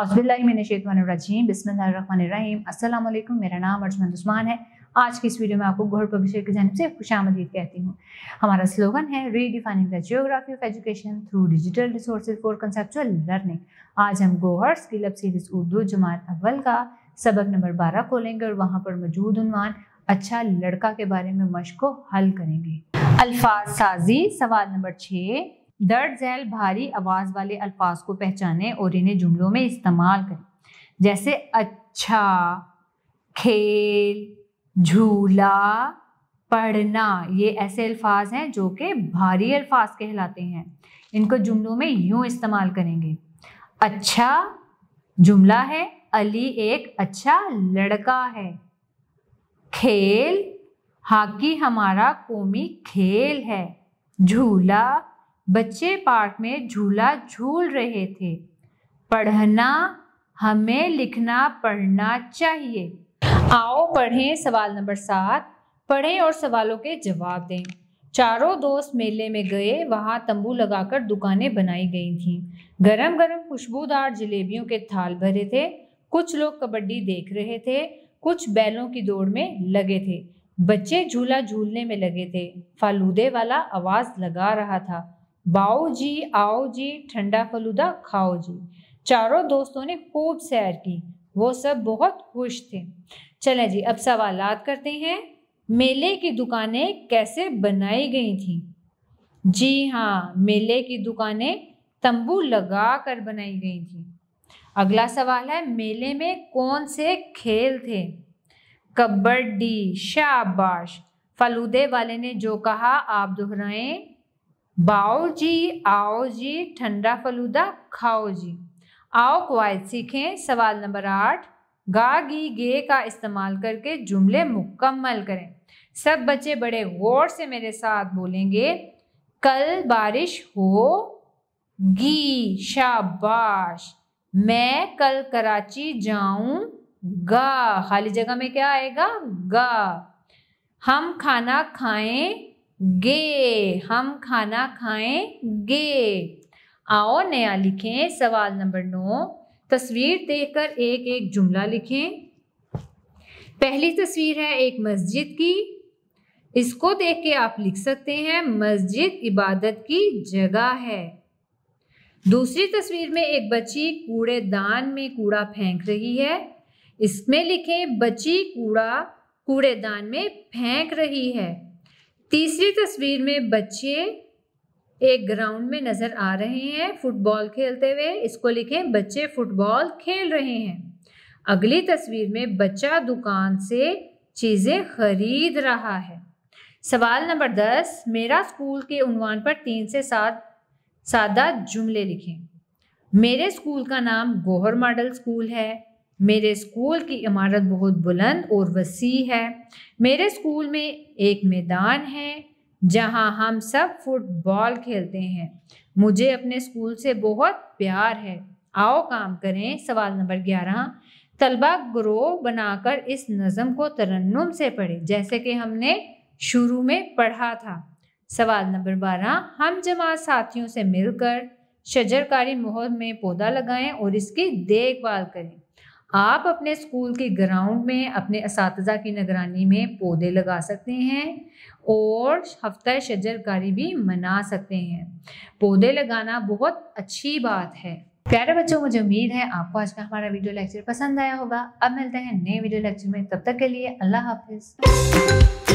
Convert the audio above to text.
अज़बिल्लाशतवानरजीम बसमीम अल्लाम मेरा नाम अर्जमंद उस्मान है आज की इस वीडियो में आपको घोर पब्लिशर की जानब से खुश आमदीद कहती हूँ हमारा स्लोगन है redefining the geography of education through digital resource for conceptual learning आज हम गोहर्स की लब सीरीज उर्दू जमात अव्वल का सबक नंबर बारह खोलेंगे और वहाँ पर मौजूद उनवान अच्छा लड़का के बारे में मश को हल करेंगे अल्फाज साजी सवाल नंबर छः दर्द झैल भारी आवाज़ वाले अल्फाज को पहचाने और इन्हें जुमलों में इस्तेमाल करें जैसे अच्छा खेल झूला पढ़ना ये ऐसे अल्फाज हैं जो कि भारी अल्फाज कहलाते हैं इनको जुमलों में यूं इस्तेमाल करेंगे अच्छा जुमला है अली एक अच्छा लड़का है खेल हॉकी हमारा कौमी खेल है झूला बच्चे पार्क में झूला झूल रहे थे पढ़ना हमें लिखना पढ़ना चाहिए आओ पढ़ें सवाल नंबर सात पढ़ें और सवालों के जवाब दें चारों दोस्त मेले में गए वहाँ तंबू लगाकर दुकानें बनाई गई थीं गरम गरम खुशबूदार जलेबियों के थाल भरे थे कुछ लोग कबड्डी देख रहे थे कुछ बैलों की दौड़ में लगे थे बच्चे झूला झूलने में लगे थे फालूदे वाला आवाज़ लगा रहा था बाओ जी आओ जी ठंडा फलूदा खाओ जी चारों दोस्तों ने खूब सैर की वो सब बहुत खुश थे चले जी अब सवाल करते हैं मेले की दुकानें कैसे बनाई गई थी जी हाँ मेले की दुकानें तंबू लगा कर बनाई गई थी अगला सवाल है मेले में कौन से खेल थे कबड्डी शाबाश फलूदे वाले ने जो कहा आप दोहराएं बाओ जी आओ जी ठंडा फलूदा खाओ जी आओ कवायद सीखें सवाल नंबर आठ गा गी गे का इस्तेमाल करके जुमले मुकम्मल करें सब बच्चे बड़े गौर से मेरे साथ बोलेंगे कल बारिश हो गी शाबाश मैं कल कराची गा खाली जगह में क्या आएगा गा हम खाना खाएं गे हम खाना गे आओ नया लिखें सवाल नंबर नौ तस्वीर देखकर एक एक जुमला लिखें पहली तस्वीर है एक मस्जिद की इसको देख के आप लिख सकते हैं मस्जिद इबादत की जगह है दूसरी तस्वीर में एक बच्ची कूड़ेदान में कूड़ा फेंक रही है इसमें लिखें बच्ची कूड़ा कूड़ेदान में फेंक रही है तीसरी तस्वीर में बच्चे एक ग्राउंड में नजर आ रहे हैं फुटबॉल खेलते हुए इसको लिखें बच्चे फुटबॉल खेल रहे हैं अगली तस्वीर में बच्चा दुकान से चीज़ें खरीद रहा है सवाल नंबर दस मेरा स्कूल के उनवान पर तीन से सात सादा जुमले लिखें मेरे स्कूल का नाम गोहर मॉडल स्कूल है मेरे स्कूल की इमारत बहुत बुलंद और वसी है मेरे स्कूल में एक मैदान है जहां हम सब फुटबॉल खेलते हैं मुझे अपने स्कूल से बहुत प्यार है आओ काम करें सवाल नंबर ग्यारह तलबा ग्रोह बनाकर इस नज़म को तरन्नुम से पढ़े जैसे कि हमने शुरू में पढ़ा था सवाल नंबर बारह हम जमात साथियों से मिलकर शजरकारी मोहर में पौधा लगाएं और इसकी देखभाल करें आप अपने स्कूल के ग्राउंड में अपने इस की निगरानी में पौधे लगा सकते हैं और हफ्ता शजरकारी भी मना सकते हैं पौधे लगाना बहुत अच्छी बात है प्यारे बच्चों मुझे उम्मीद है आपको आज का हमारा वीडियो लेक्चर पसंद आया होगा अब मिलते हैं नए वीडियो लेक्चर में तब तक के लिए अल्लाह हाफिज़